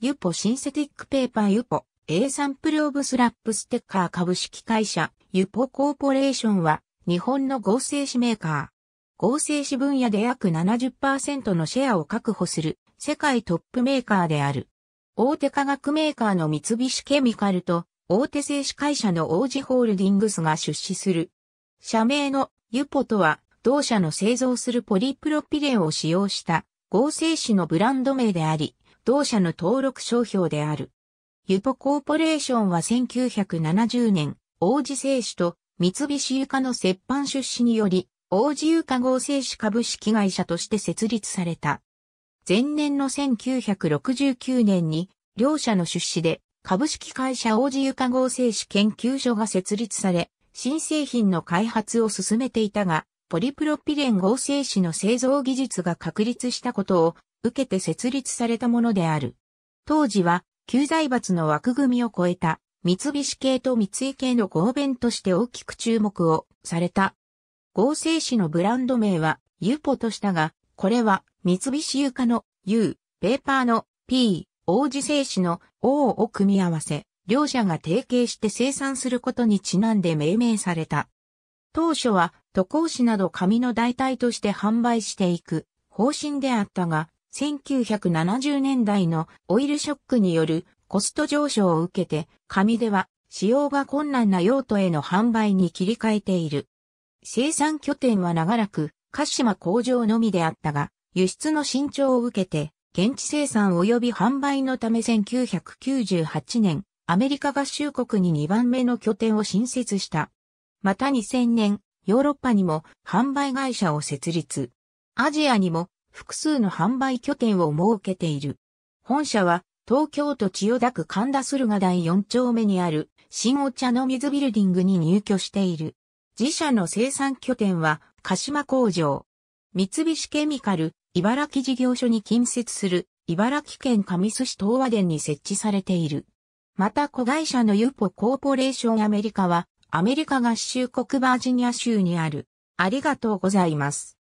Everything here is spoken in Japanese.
ユポシンセティックペーパーユポ A サンプルオブスラップステッカー株式会社ユポコーポレーションは日本の合成紙メーカー。合成紙分野で約70%のシェアを確保する世界トップメーカーである。大手化学メーカーの三菱ケミカルと大手製紙会社の王子ホールディングスが出資する。社名のユポとは同社の製造するポリプロピレンを使用した合成紙のブランド名であり、同社の登録商標である。ユポコーポレーションは1970年、王子製紙と三菱床の折半出資により、王子床合成紙株式会社として設立された。前年の1969年に、両社の出資で、株式会社王子床合成紙研究所が設立され、新製品の開発を進めていたが、ポリプロピレン合成紙の製造技術が確立したことを受けて設立されたものである。当時は、旧財閥の枠組みを超えた、三菱系と三井系の合弁として大きく注目をされた。合成紙のブランド名は、ユポとしたが、これは、三菱床の U、ペーパーの P、王子製紙の O を組み合わせ、両社が提携して生産することにちなんで命名された。当初は渡航誌など紙の代替として販売していく方針であったが、1970年代のオイルショックによるコスト上昇を受けて、紙では使用が困難な用途への販売に切り替えている。生産拠点は長らく鹿島工場のみであったが、輸出の伸長を受けて、現地生産及び販売のため1998年、アメリカ合衆国に2番目の拠点を新設した。また2000年、ヨーロッパにも販売会社を設立。アジアにも複数の販売拠点を設けている。本社は東京都千代田区神田駿河台4丁目にある新お茶の水ビルディングに入居している。自社の生産拠点は鹿島工場。三菱ケミカル、茨城事業所に近接する茨城県神栖市東和田に設置されている。また子会社のユポコーポレーションアメリカはアメリカ合衆国バージニア州にある。ありがとうございます。